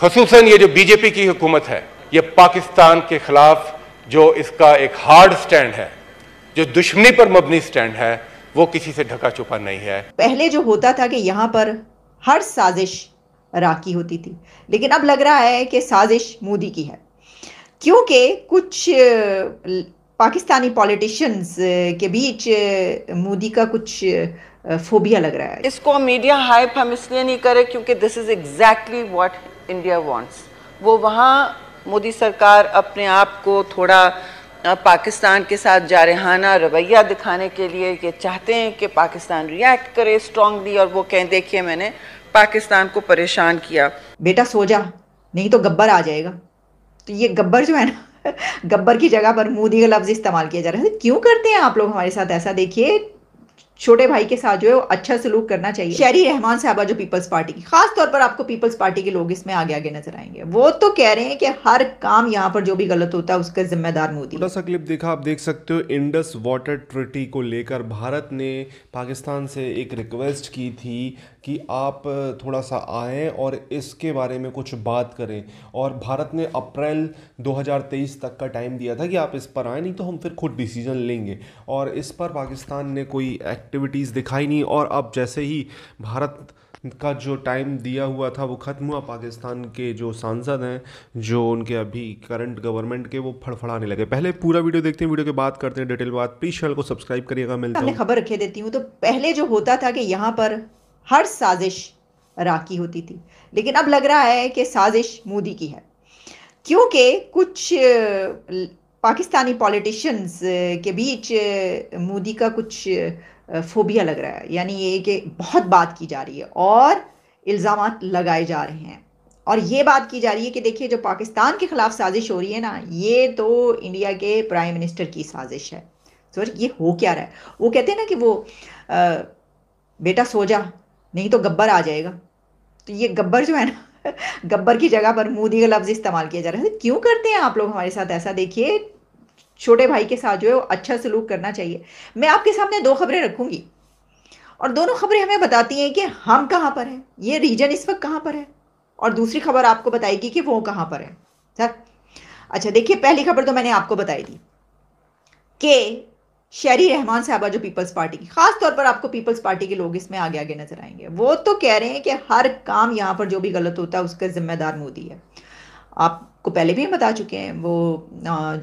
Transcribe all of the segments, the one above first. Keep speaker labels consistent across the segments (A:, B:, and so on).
A: खसूस ये जो बीजेपी की हुकूमत है ये पाकिस्तान के खिलाफ जो इसका एक हार्ड स्टैंड है जो दुश्मनी पर मबनी स्टैंड है वो किसी से ढका छुपा नहीं है
B: पहले जो होता था कि यहाँ पर हर साजिश राखी होती थी लेकिन अब लग रहा है कि साजिश मोदी की है क्योंकि कुछ पाकिस्तानी पॉलिटिशियंस के बीच मोदी का कुछ फोबिया लग रहा है
C: इसको मीडिया हाइप हम इसलिए नहीं करें क्योंकि this is exactly what India wants वो वहाँ मोदी सरकार अपने आप को थोड़ा पाकिस्तान के साथ जारहाना रवैया दिखाने के लिए ये चाहते हैं कि पाकिस्तान रिएक्ट करे स्ट्रांगली और वो कहें देखिए मैंने पाकिस्तान को परेशान किया
B: बेटा सो जा नहीं तो गब्बर आ जाएगा तो ये गब्बर जो है ना गब्बर की जगह पर मोदी का लफ्ज़ इस्तेमाल किया जा रहा है क्यों करते हैं आप लोग हमारे साथ ऐसा देखिए छोटे भाई के साथ जो है वो अच्छा सलूक करना चाहिए शहरी रहमान साहबा जो पीपल्स पार्टी की खास तौर पर आपको पीपल्स पार्टी के लोग इसमें आगे आगे नजर आएंगे वो तो कह रहे हैं कि हर काम यहाँ पर जो भी गलत होता है उसका जिम्मेदार मोदी
D: छोटा सा क्लिप देखा आप देख सकते हो इंडस वाटर ट्रिटी को लेकर भारत ने पाकिस्तान से एक रिक्वेस्ट की थी कि आप थोड़ा सा आएँ और इसके बारे में कुछ बात करें और भारत ने अप्रैल 2023 तक का टाइम दिया था कि आप इस पर आए नहीं तो हम फिर खुद डिसीजन लेंगे और इस पर पाकिस्तान ने कोई एक्ट एक्टिविटीज़ दिखाई नहीं और अब जैसे ही भारत का जो टाइम दिया हुआ था वो ख़त्म हुआ पाकिस्तान के जो सांसद हैं जो उनके अभी करंट गवर्नमेंट के वो फड़फड़ाने लगे पहले पूरा वीडियो देखते हैं वीडियो के बात करते हैं डिटेल बात प्लीज चैनल को सब्सक्राइब करिएगा मिलता खबर
B: रखे देती हूँ तो पहले जो होता था कि यहाँ पर हर साजिश राखी होती थी लेकिन अब लग रहा है कि साजिश मोदी की है क्योंकि कुछ पाकिस्तानी पॉलिटिशियंस के बीच मोदी का कुछ फोबिया लग रहा है यानी ये कि बहुत बात की जा रही है और इल्ज़ाम लगाए जा रहे हैं और ये बात की जा रही है कि देखिए जो पाकिस्तान के ख़िलाफ़ साजिश हो रही है ना ये तो इंडिया के प्राइम मिनिस्टर की साजिश है तो ये हो क्या रहा है वो कहते हैं ना कि वो आ, बेटा सो जा नहीं तो गब्बर आ जाएगा तो ये गब्बर जो है ना गब्बर की जगह पर मोदी का लफ्ज़ इस्तेमाल किया जा रहा है क्यों करते हैं आप लोग हमारे साथ ऐसा देखिए छोटे भाई के साथ जो है अच्छा सलूक करना चाहिए मैं आपके सामने दो खबरें रखूंगी और दोनों खबरें हमें बताती हैं कि हम कहाँ पर हैं ये रीजन इस वक्त कहाँ पर है और दूसरी खबर आपको बताएगी कि वो कहाँ पर है सर अच्छा देखिए पहली खबर तो मैंने आपको बताई दी कि शहरी रहमान साहबा जो पीपल्स पार्टी की खास तौर पर आपको पीपल्स पार्टी के लोग इसमें आगे आगे नजर आएंगे वो तो कह रहे हैं कि हर काम यहाँ पर जो भी गलत होता है उसका जिम्मेदार मोदी है आपको पहले भी बता चुके हैं वो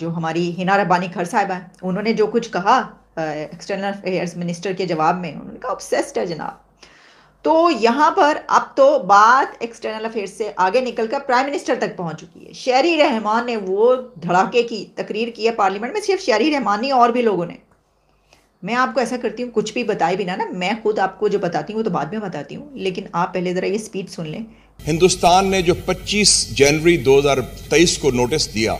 B: जो हमारी हिना रब्बानी खर साहब है उन्होंने जो कुछ कहा एक्सटर्नल अफेयर्स मिनिस्टर के जवाब में उन्होंने कहा ऑब्सेस्ड है जनाब तो यहाँ पर अब तो बात एक्सटर्नल अफेयर्स से आगे निकलकर प्राइम मिनिस्टर तक पहुँच चुकी है शहरी रहमान ने वो धड़ाके की तकरीर की है पार्लियामेंट में सिर्फ शहरी रहमान ही और भी लोगों ने मैं आपको ऐसा करती हूँ कुछ भी बताए बिना ना मैं खुद आपको जो बताती हूँ वो तो बाद में बताती हूँ लेकिन आप पहले ज़रा ये स्पीच सुन लें
A: हिंदुस्तान ने जो 25 जनवरी 2023 को नोटिस दिया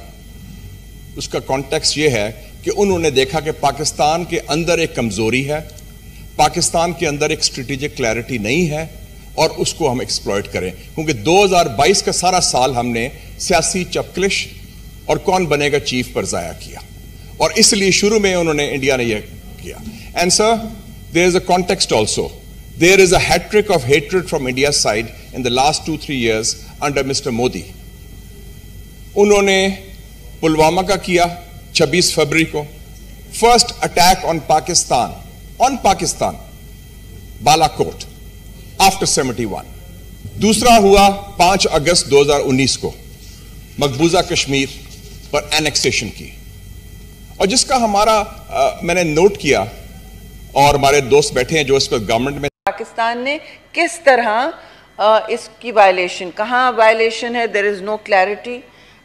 A: उसका कॉन्टेक्स्ट ये है कि उन्होंने देखा कि पाकिस्तान के अंदर एक कमज़ोरी है पाकिस्तान के अंदर एक स्ट्रेटेजिक क्लैरिटी नहीं है और उसको हम एक्सप्लॉयट करें क्योंकि 2022 का सारा साल हमने सियासी चपकलिश और कौन बनेगा चीफ पर ज़ाया किया और इसलिए शुरू में उन्होंने इंडिया ने यह And sir, there is a context also. There is a hat trick of hatred from India's side in the last two, three years under Mr. Modi. Unone Pulwama ka kiya, 26 February ko. First attack on Pakistan, on Pakistan, Balakot, after 71. Dusra hua 5 August 2019 ko. Magbuza Kashmir, par annexation ki. और जिसका हमारा आ, मैंने note किया और हमारे दोस्त बैठे हैं जो इस पर गवर्नमेंट में
C: पाकिस्तान ने किस तरह आ, इसकी वायलेशन कहाँ वायलेशन है there is no clarity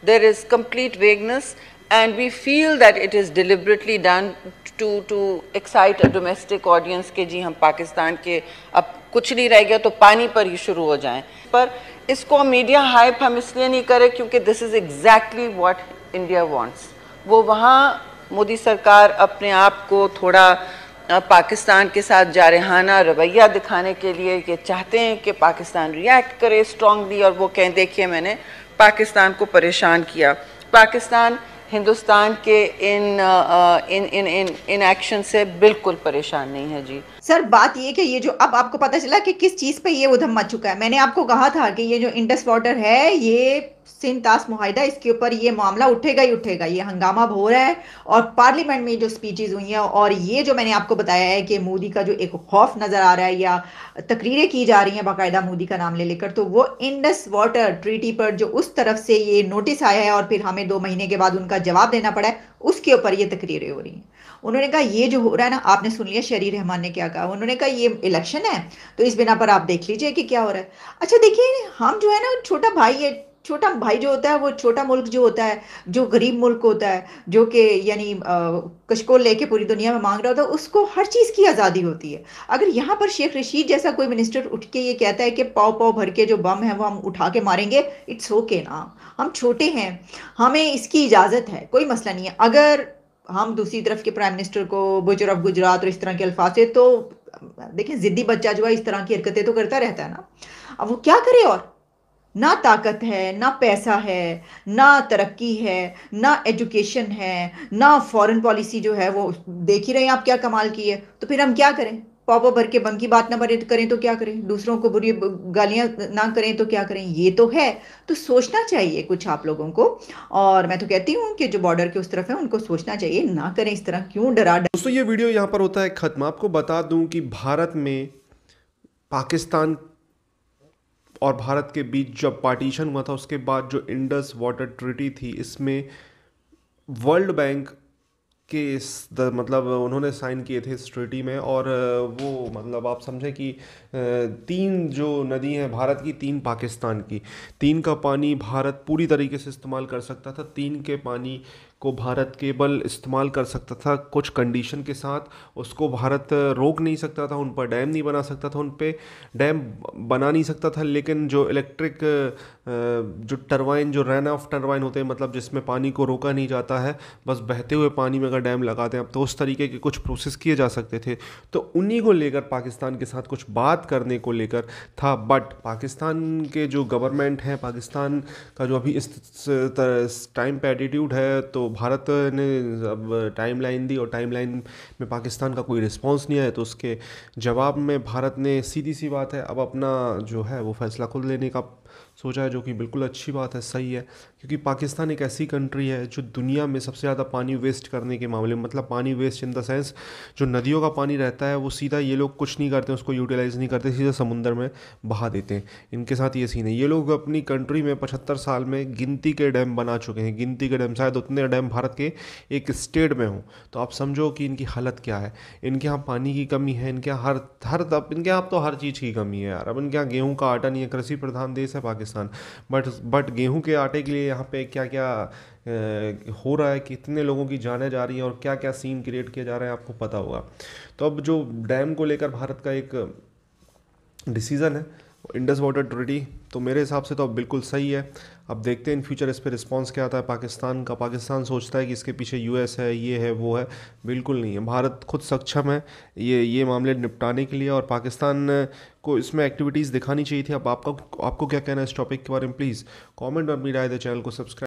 C: there is complete vagueness and we feel that it is deliberately done to to excite domestic audience के जी हम पाकिस्तान के अब कुछ नहीं रह गया तो पानी पर ही शुरू हो जाए पर इसको मीडिया हाइप हम इसलिए नहीं करें क्योंकि this is exactly what India wants वो वहाँ मोदी सरकार अपने आप को थोड़ा पाकिस्तान के साथ जारहाना रवैया दिखाने के लिए ये चाहते हैं कि पाकिस्तान रिएक्ट करे स्ट्रांगली और वो कहें देखिए मैंने पाकिस्तान को परेशान किया पाकिस्तान हिंदुस्तान के इन इन इन इन इन एक्शन से बिल्कुल परेशान नहीं है जी सर बात ये कि ये
B: जो अब आपको पता चला कि किस चीज़ पे ये उधम मच चुका है मैंने आपको कहा था कि ये जो इंडस वाटर है ये सिंतास माहिदा इसके ऊपर ये मामला उठेगा ही उठेगा ये हंगामा हो रहा है और पार्लियामेंट में जो स्पीचेज हुई हैं और ये जो मैंने आपको बताया है कि मोदी का जो एक खौफ नज़र आ रहा है या तकरीरें की जा रही हैं बाकायदा मोदी का नाम ले लेकर तो वो इंडस वाटर ट्रीटी पर जो उस तरफ से ये नोटिस आया है और फिर हमें दो महीने के बाद उनका जवाब देना पड़ा है उसके ऊपर ये तकरीरें हो रही हैं उन्होंने कहा ये जो हो रहा है ना आपने सुन लिया शरीर रहमान ने क्या कहा उन्होंने कहा ये इलेक्शन है तो इस बिना पर आप देख लीजिए कि क्या हो रहा है अच्छा देखिए हम जो है ना छोटा भाई है छोटा भाई जो होता है वो छोटा मुल्क जो होता है जो गरीब मुल्क होता है जो कि यानी कशकोल लेके पूरी दुनिया में मांग रहा होता है उसको हर चीज़ की आज़ादी होती है अगर यहाँ पर शेख रशीद जैसा कोई मिनिस्टर उठ के ये कहता है कि पाव पाव भर के जो बम है वो हम उठा के मारेंगे इट्स ओके ना हम छोटे हैं हमें इसकी इजाज़त है कोई मसला नहीं है अगर हम दूसरी तरफ के प्राइम मिनिस्टर को बुजर ऑफ गुजरात और इस तरह के अल्फाज तो देखिए ज़िद्दी बच्चा जो है इस तरह की हरकतें तो करता रहता है ना अब वो क्या करे और ना ताकत है ना पैसा है ना तरक्की है ना एजुकेशन है ना फॉरेन पॉलिसी जो है वो देख ही रहे हैं आप क्या कमाल की है तो फिर हम क्या करें पापा भर के बम की बात ना तो करें तो क्या करें दूसरों को बुरी गालियां ना करें तो क्या करें ये तो है तो सोचना चाहिए कुछ आप लोगों को और मैं तो कहती हूँ कि जो बॉर्डर के उस तरफ है उनको सोचना चाहिए ना करें इस तरह क्यों डरा
D: दोस्तों ये वीडियो यहाँ पर होता है खत्म आपको बता दूँ कि भारत में पाकिस्तान और भारत के बीच जब पार्टीशन हुआ था उसके बाद जो इंडस वाटर ट्रिटी थी इसमें वर्ल्ड बैंक के इस द, मतलब उन्होंने साइन किए थे इस ट्रिटी में और वो मतलब आप समझें कि तीन जो नदी हैं भारत की तीन पाकिस्तान की तीन का पानी भारत पूरी तरीके से इस्तेमाल कर सकता था तीन के पानी को भारत केवल इस्तेमाल कर सकता था कुछ कंडीशन के साथ उसको भारत रोक नहीं सकता था उन पर डैम नहीं बना सकता था उन पर डैम बना नहीं सकता था लेकिन जो इलेक्ट्रिक जो टरबाइन जो रन ऑफ टरबाइन होते हैं मतलब जिसमें पानी को रोका नहीं जाता है बस बहते हुए पानी में अगर डैम लगाते हैं अब तो उस तरीके के कुछ प्रोसेस किए जा सकते थे तो उन्हीं को लेकर पाकिस्तान के साथ कुछ बात करने को लेकर था बट पाकिस्तान के जो गवर्नमेंट हैं पाकिस्तान का जो अभी इस टाइम पर एटीट्यूड है तो भारत ने अब टाइम लाइन दी और टाइम लाइन में पाकिस्तान का कोई रिस्पॉन्स नहीं आया तो उसके जवाब में भारत ने सीधी सी बात है अब अपना जो है वो फ़ैसला खुद लेने का सोचा है जो कि बिल्कुल अच्छी बात है सही है क्योंकि पाकिस्तान एक ऐसी कंट्री है जो दुनिया में सबसे ज़्यादा पानी वेस्ट करने के मामले में मतलब पानी वेस्ट इन द सेंस जो नदियों का पानी रहता है वो सीधा ये लोग कुछ नहीं करते उसको यूटिलाइज़ नहीं करते सीधा समुंदर में बहा देते हैं इनके साथ ये सीन है ये लोग अपनी कंट्री में पचहत्तर साल में गिनती के डैम बना चुके हैं गिनती के डैम शायद उतने डैम मैं भारत के एक स्टेट में हूँ तो आप समझो कि इनकी हालत क्या है इनके यहाँ पानी की कमी है इनके यहाँ हर हर तब इनके यहाँ तो हर चीज़ की कमी है यार अब इनके यहाँ गेहूँ का आटा नहीं है कृषि प्रधान देश है पाकिस्तान बट बट गेहूँ के आटे के लिए यहाँ पे क्या क्या हो रहा है कितने लोगों की जाने जा रही हैं और क्या क्या सीन क्रिएट किए जा रहे हैं आपको पता होगा तो अब जो डैम को लेकर भारत का एक डिसीज़न है इंडस वाटर ट्रिटी तो मेरे हिसाब से तो अब बिल्कुल सही है अब देखते हैं इन फ्यूचर इस पर रिस्पॉन्स क्या आता है पाकिस्तान का पाकिस्तान सोचता है कि इसके पीछे यूएस है ये है वो है बिल्कुल नहीं है भारत खुद सक्षम है ये ये मामले निपटाने के लिए और पाकिस्तान को इसमें एक्टिविटीज़ दिखानी चाहिए थी अब आपका आपको क्या कहना है इस टॉपिक के बारे में प्लीज़ कॉमेंट और मीडिया चैनल को सब्सक्राइब